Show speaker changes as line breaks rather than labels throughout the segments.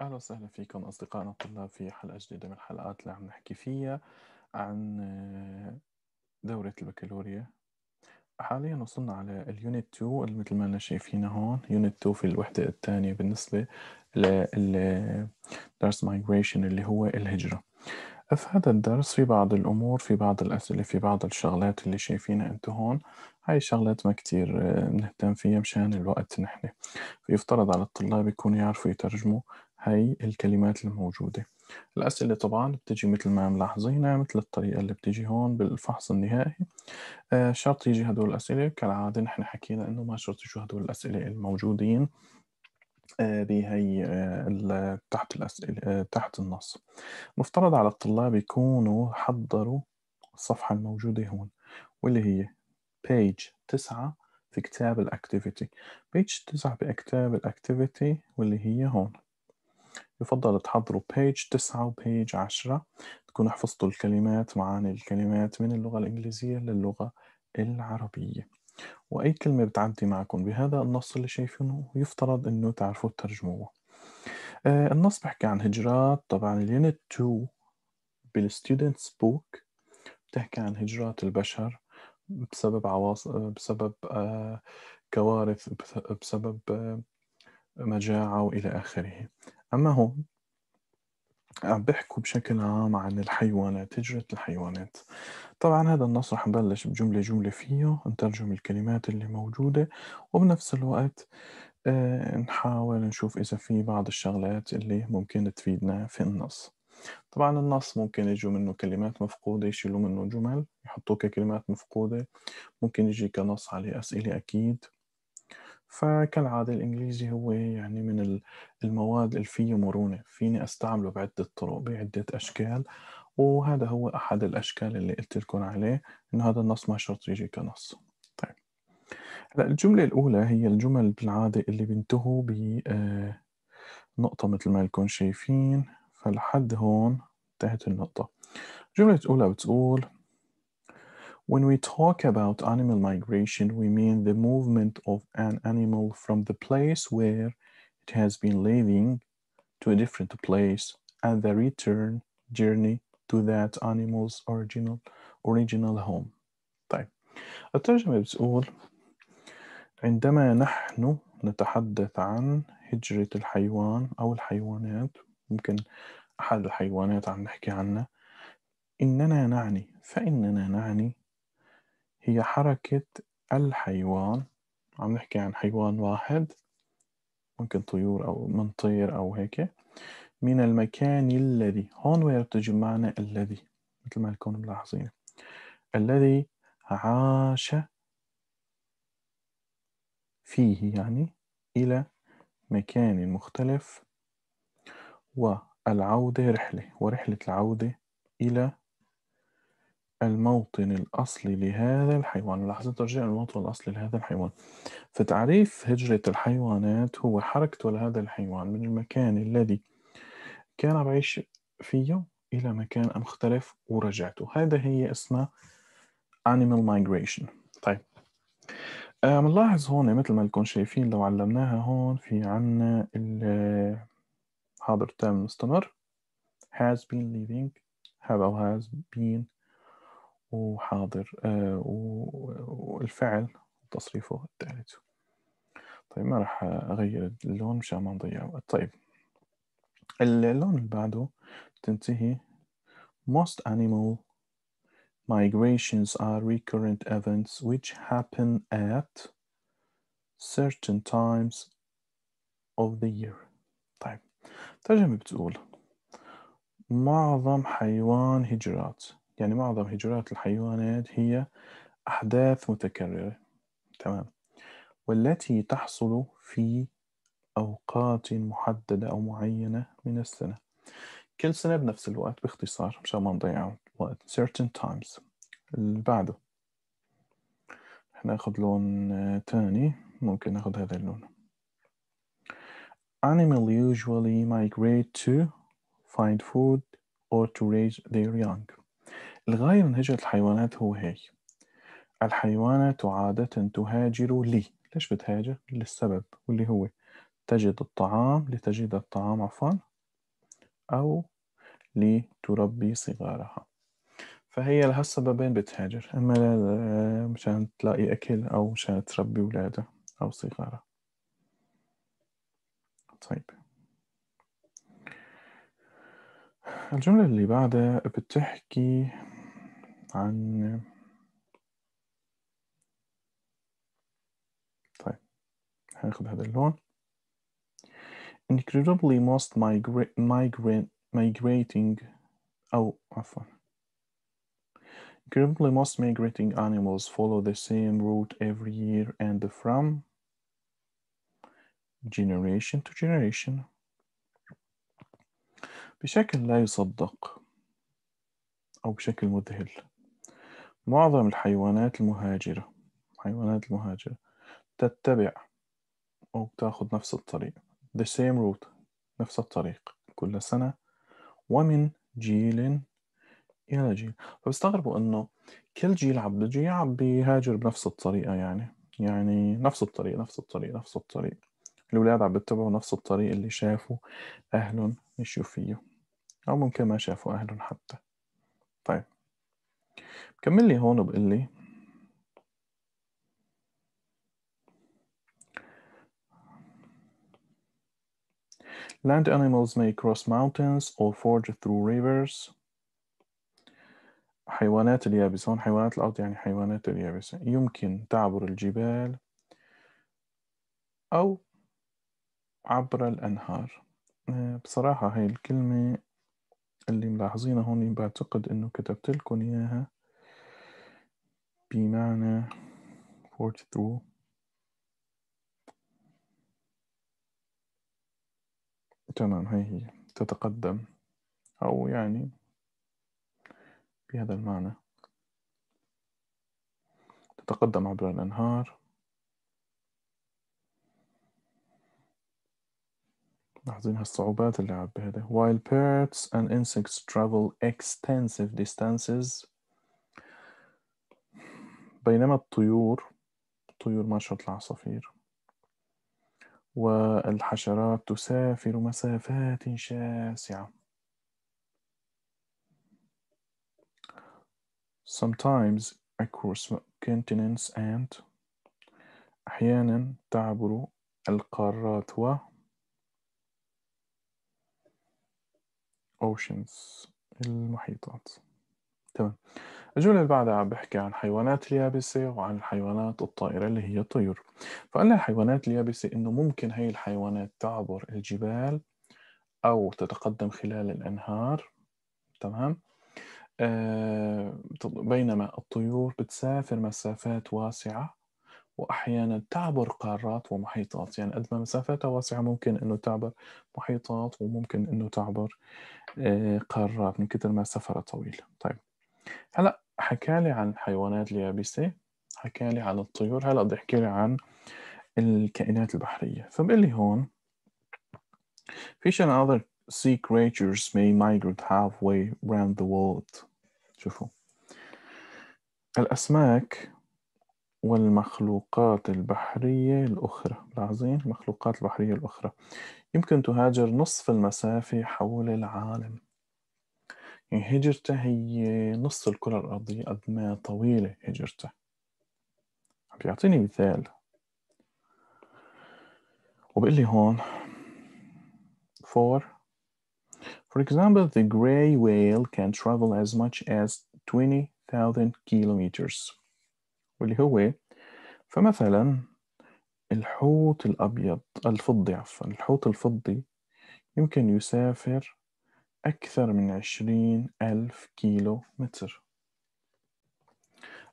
أهلا وسهلا فيكم أصدقائنا الطلاب في حلقة جديدة من الحلقات اللي عم نحكي فيها عن آه، دورة البكالوريا حاليا وصلنا على اليونت 2 مثل ما انا شايفينها هون يونت 2 في الوحدة الثانية بالنسبة لدرس مايجريشن اللي هو الهجرة في هذا الدرس في بعض الأمور في بعض الأسئلة في بعض الشغلات اللي شايفينها أنتو هون هاي الشغلات ما كتير بنهتم آه، فيها مشان الوقت نحن فيفترض على الطلاب يكونوا يعرفوا يترجموا هاي الكلمات الموجودة الأسئلة طبعا بتجي مثل ما ملاحظينا مثل الطريقة اللي بتجي هون بالفحص النهائي آه، شرط يجي هدول الأسئلة كالعادة نحن حكينا إنه ما شرط يجوا هدول الأسئلة الموجودين آه، بهي آه، تحت الأسئلة تحت النص مفترض على الطلاب يكونوا حضروا الصفحة الموجودة هون واللي هي page 9 في كتاب الأكتيفيتي page 9 بكتاب الأكتيفيتي واللي هي هون يفضل تحضروا بيج 9 وبيج 10 تكونوا حفظتوا الكلمات معاني الكلمات من اللغة الإنجليزية للغة العربية وأي كلمة بتعدي معكم بهذا النص اللي شايفينه يفترض أنه تعرفوا ترجموه آه النص بحكي عن هجرات طبعا اليونت 2 بالستودنتس بوك بتحكي عن هجرات البشر بسبب عواص بسبب آه كوارث بسبب آه مجاعة وإلى آخره أما هون عم آه، بيحكوا بشكل عام عن الحيوانات هجرة الحيوانات طبعا هذا النص رح نبلش بجملة جملة فيه نترجم الكلمات اللي موجودة وبنفس الوقت آه، نحاول نشوف إذا في بعض الشغلات اللي ممكن تفيدنا في النص طبعا النص ممكن يجوا منه كلمات مفقودة يشيلوا منه جمل يحطوه ككلمات مفقودة ممكن يجي كنص عليه أسئلة أكيد فكالعادة الإنجليزي هو يعني من المواد اللي فيه مرونة فيني أستعمله بعدة طرق بعدة أشكال وهذا هو أحد الأشكال اللي قلت لكم عليه إنه هذا النص ما شرط يجي كنص طيب هلا الجملة الأولى هي الجمل بالعادة اللي بينتهوا بنقطة آه، مثل ما لكم شايفين فلحد هون انتهت النقطة الجملة الأولى بتقول When we talk about animal migration, we mean the movement of an animal from the place where it has been living to a different place and the return journey to that animal's original original home. طيب الترجمة بتقول عندما نحن نتحدث عن هجرة الحيوان أو الحيوانات ممكن أحد الحيوانات عم نحكي عنها إننا نعني فإننا نعني هي حركة الحيوان عم نحكي عن حيوان واحد ممكن طيور أو منطير أو هيك من المكان الذي هون وين بتجي معنى الذي مثل ما لكم ملاحظين الذي عاش فيه يعني إلى مكان مختلف والعودة رحلة ورحلة العودة إلى الموطن الأصلي لهذا الحيوان لحظة ترجيع الموطن الأصلي لهذا الحيوان فتعريف هجرة الحيوانات هو حركته لهذا الحيوان من المكان الذي كان بعيش فيه إلى مكان مختلف ورجعته هذا هي اسمها animal migration طيب بنلاحظ آه، هون مثل ما لكم شايفين لو علمناها هون في عنا الحاضر التام مستمر has been leaving have or has been وحاضر آه، والفعل تصريفه الثالث طيب ما راح أغير اللون مشان ما نضيع وقت طيب اللون اللي بعده تنتهي most animal migrations are recurrent events which happen at certain times of the year طيب ترجمة بتقول معظم حيوان هجرات يعني معظم هجرات الحيوانات هي أحداث متكررة تمام والتي تحصل في أوقات محددة أو معينة من السنة كل سنة بنفس الوقت باختصار مشان ما نضيع وقت certain times اللي بعده ناخذ لون تاني ممكن ناخذ هذا اللون Animal usually migrate to find food or to raise their young الغاية من هجرة الحيوانات هو هيك الحيوانات عادة تهاجر لي ليش بتهاجر؟ للسبب واللي هو تجد الطعام لتجد الطعام عفوا أو لتربي صغارها فهي لها السببين بتهاجر إما مشان تلاقي أكل أو مشان تربي أولادها أو صغارها طيب الجملة اللي بعدها بتحكي عن طيب هاخد هذا اللون incredibly most migrate migrate migrating أو عفوا incredibly most migrating animals follow the same route every year and from generation to generation بشكل لا يصدق أو بشكل مذهل معظم الحيوانات المهاجرة الحيوانات المهاجرة تتبع أو بتاخد نفس الطريق the same route نفس الطريق كل سنة ومن جيل إلى جيل فبستغربوا إنه كل جيل عم بيجي عم بيهاجر بنفس الطريقة يعني يعني نفس الطريق نفس الطريق نفس الطريق الأولاد عم بيتبعوا نفس الطريق اللي شافوا أهلهم مشوا فيه أو ممكن ما شافوا أهلهم حتى طيب كمل لي هون وبقول لي Land animals may cross mountains or forge through rivers. حيوانات اليابسة هون حيوانات الأرض يعني حيوانات اليابسة يمكن تعبر الجبال أو عبر الأنهار آه، بصراحة هاي الكلمة اللي ملاحظينها هون بعتقد إنه كتبت لكم إياها بمعنى port through تمام هي هي تتقدم أو يعني بهذا المعنى تتقدم عبر الأنهار لاحظين هالصعوبات اللي عبي هذا while parrots and insects travel extensive distances بينما الطيور الطيور ماشية العصافير والحشرات تسافر مسافات شاسعة sometimes across continents and أحيانا تعبر القارات و oceans المحيطات تمام الجملة اللي بعدها عم بحكي عن حيوانات اليابسة وعن الحيوانات الطائرة اللي هي الطيور فقلنا الحيوانات اليابسة إنه ممكن هي الحيوانات تعبر الجبال أو تتقدم خلال الأنهار تمام آه بينما الطيور بتسافر مسافات واسعة وأحيانا تعبر قارات ومحيطات يعني قد ما مسافتها واسعة ممكن أنه تعبر محيطات وممكن أنه تعبر آه قارات من كثر ما سفرها طويل طيب هلا حكى لي عن حيوانات اليابسة حكى لي عن الطيور هلا بدي احكي لي عن الكائنات البحرية فبقول لي هون فيش other sea creatures may migrate halfway around the world شوفوا الأسماك والمخلوقات البحرية الأخرى لاحظين المخلوقات البحرية الأخرى يمكن تهاجر نصف المسافة حول العالم هجرته هي نص الكرة الأرضية قد ما طويلة هجرته بيعطيني مثال وبقول لي هون for for example the gray whale can travel as much as 20,000 kilometers واللي هو فمثلا الحوت الأبيض الفضي عفوا الحوت الفضي يمكن يسافر أكثر من عشرين ألف كيلو متر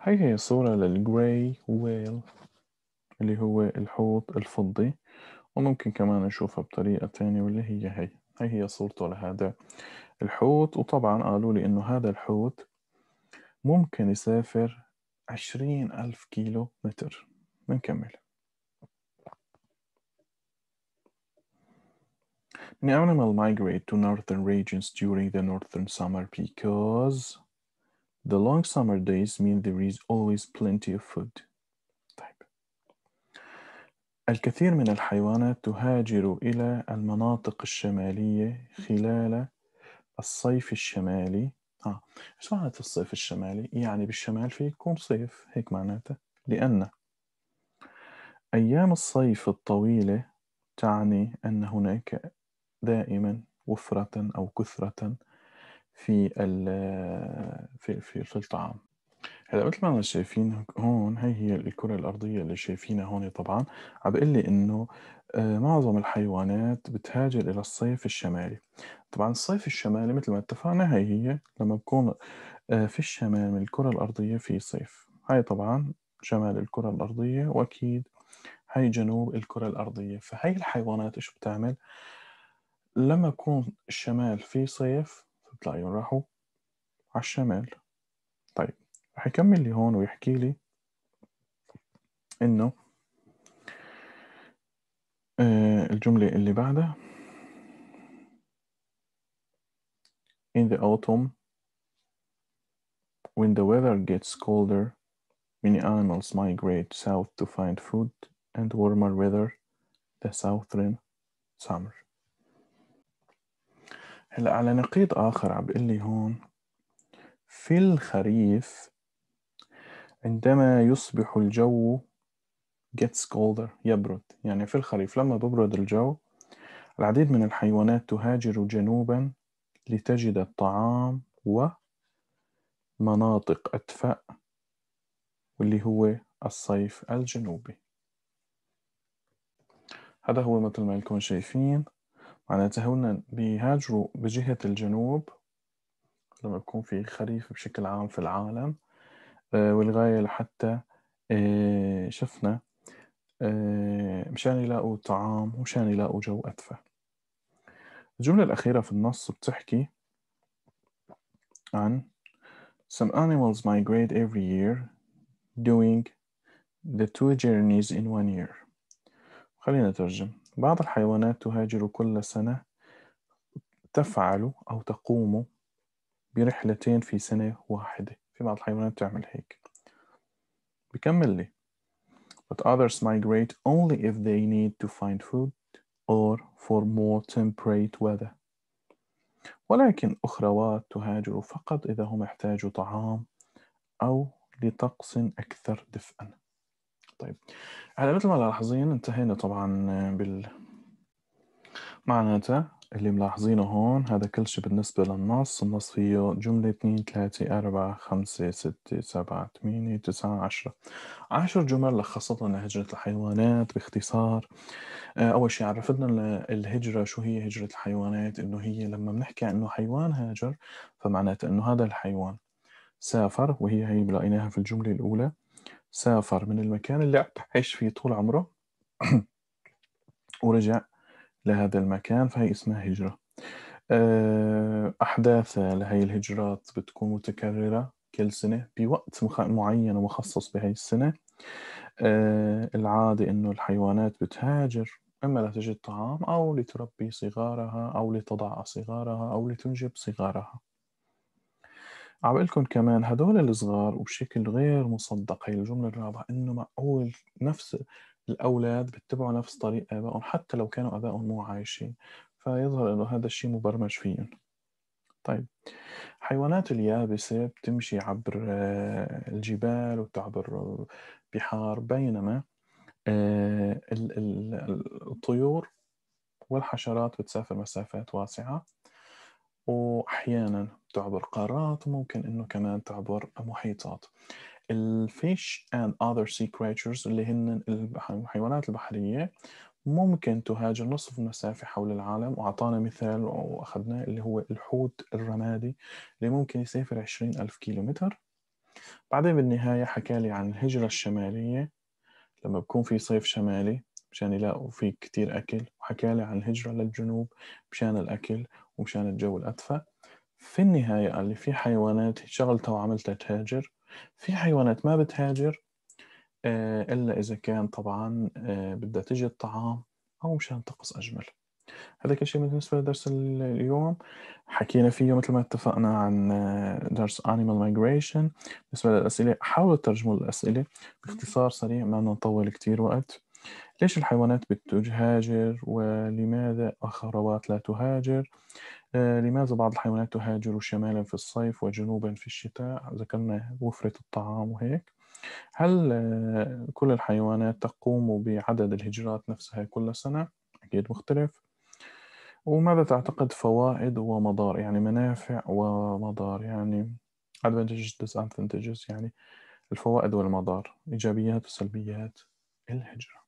هاي هي صورة للجراي ويل اللي هو الحوت الفضي وممكن كمان نشوفها بطريقة تانية واللي هي هي هاي هي صورته لهذا الحوت وطبعا قالوا لي إنه هذا الحوت ممكن يسافر عشرين ألف كيلو متر منكمل The animal migrate to northern regions during the northern summer because the long summer days mean there is always plenty of food. طيب. الكثير من الحيوانات تهاجر إلى المناطق الشمالية خلال الصيف الشمالي آه. ايش معناته الصيف الشمالي؟ يعني بالشمال في يكون صيف هيك معناته لأن أيام الصيف الطويلة تعني أن هناك دائما وفرة أو كثرة في في في الطعام هلا مثل ما شايفين هون هي هي الكرة الأرضية اللي شايفينها هون طبعا عم بقول لي إنه آه، معظم الحيوانات بتهاجر إلى الصيف الشمالي طبعا الصيف الشمالي مثل ما اتفقنا هي هي لما بكون آه، في الشمال من الكرة الأرضية في صيف هاي طبعا شمال الكرة الأرضية وأكيد هاي جنوب الكرة الأرضية فهي الحيوانات إيش بتعمل؟ لما يكون الشمال في صيف بتلاقيهم راحوا على الشمال طيب رح يكمل لي هون ويحكي لي إنه الجملة اللي بعدها In the autumn, when the weather gets colder, many animals migrate south to find food and warmer weather, the southern summer. هلا على نقيض آخر عم بقول لي هون في الخريف عندما يصبح الجو gets colder يبرد يعني في الخريف لما ببرد الجو العديد من الحيوانات تهاجر جنوبا لتجد الطعام ومناطق أدفأ واللي هو الصيف الجنوبي هذا هو مثل ما لكم شايفين معناتها هون بيهاجروا بجهة الجنوب لما بكون في خريف بشكل عام في العالم آه، والغاية لحتى آه، شفنا آه، مشان يلاقوا طعام ومشان يلاقوا جو أدفى الجملة الأخيرة في النص بتحكي عن Some animals migrate every year doing the two journeys in one year خلينا نترجم بعض الحيوانات تهاجر كل سنة تفعل أو تقوم برحلتين في سنة واحدة في بعض الحيوانات تعمل هيك بكمل لي But others migrate only if they need to find food or for more temperate weather ولكن أخروات تهاجر فقط إذا هم احتاجوا طعام أو لطقس أكثر دفئاً طيب على مثل ما لاحظين انتهينا طبعا آه، بال معناتها اللي ملاحظينه هون هذا كل شيء بالنسبة للنص النص فيه جملة 2 3 4 5 6 7 8 9 عشرة عشر جمل لخصت لنا هجرة الحيوانات باختصار آه، أول شيء عرفتنا الهجرة شو هي هجرة الحيوانات إنه هي لما بنحكي إنه حيوان هاجر فمعناته إنه هذا الحيوان سافر وهي هي لقيناها في الجملة الأولى سافر من المكان اللي عايش فيه طول عمره ورجع لهذا المكان فهي اسمها هجرة آه، أحداث لهي الهجرات بتكون متكررة كل سنة بوقت معين ومخصص بهي السنة آه، العادة إنه الحيوانات بتهاجر إما لتجد طعام أو لتربي صغارها أو لتضع صغارها أو لتنجب صغارها عبقلكم كمان هدول الصغار وبشكل غير مصدق هي الجملة الرابعة إنه معقول نفس الأولاد بتبعوا نفس طريق آبائهم حتى لو كانوا آبائهم مو عايشين فيظهر إنه هذا الشيء مبرمج فيهم طيب حيوانات اليابسة بتمشي عبر آه، الجبال وتعبر بحار بينما آه، الطيور والحشرات بتسافر مسافات واسعة وأحيانا تعبر قارات وممكن انه كمان تعبر محيطات الفيش and other sea creatures اللي هن الحيوانات البحرية ممكن تهاجر نصف المسافة حول العالم وأعطانا مثال وأخذناه اللي هو الحوت الرمادي اللي ممكن يسافر عشرين ألف كيلومتر بعدين بالنهاية حكالي عن الهجرة الشمالية لما بكون في صيف شمالي مشان يلاقوا في كتير أكل وحكالي عن الهجرة للجنوب مشان الأكل ومشان الجو الأدفى في النهاية قال لي في حيوانات شغلتها وعملتها تهاجر في حيوانات ما بتهاجر آه، إلا إذا كان طبعا آه، بدها تجي الطعام أو مشان طقس أجمل هذا كل شيء بالنسبة لدرس اليوم حكينا فيه مثل ما اتفقنا عن آه، درس Animal Migration بالنسبة للأسئلة حاولوا ترجموا الأسئلة باختصار سريع ما نطول كتير وقت ليش الحيوانات بتهاجر ولماذا أخروات لا تهاجر آه، لماذا بعض الحيوانات تهاجر شمالا في الصيف وجنوبا في الشتاء ذكرنا وفرة الطعام وهيك هل آه، كل الحيوانات تقوم بعدد الهجرات نفسها كل سنة؟ أكيد مختلف وماذا تعتقد فوائد ومضار يعني منافع ومضار يعني advantages disadvantages يعني الفوائد والمضار إيجابيات وسلبيات الهجرة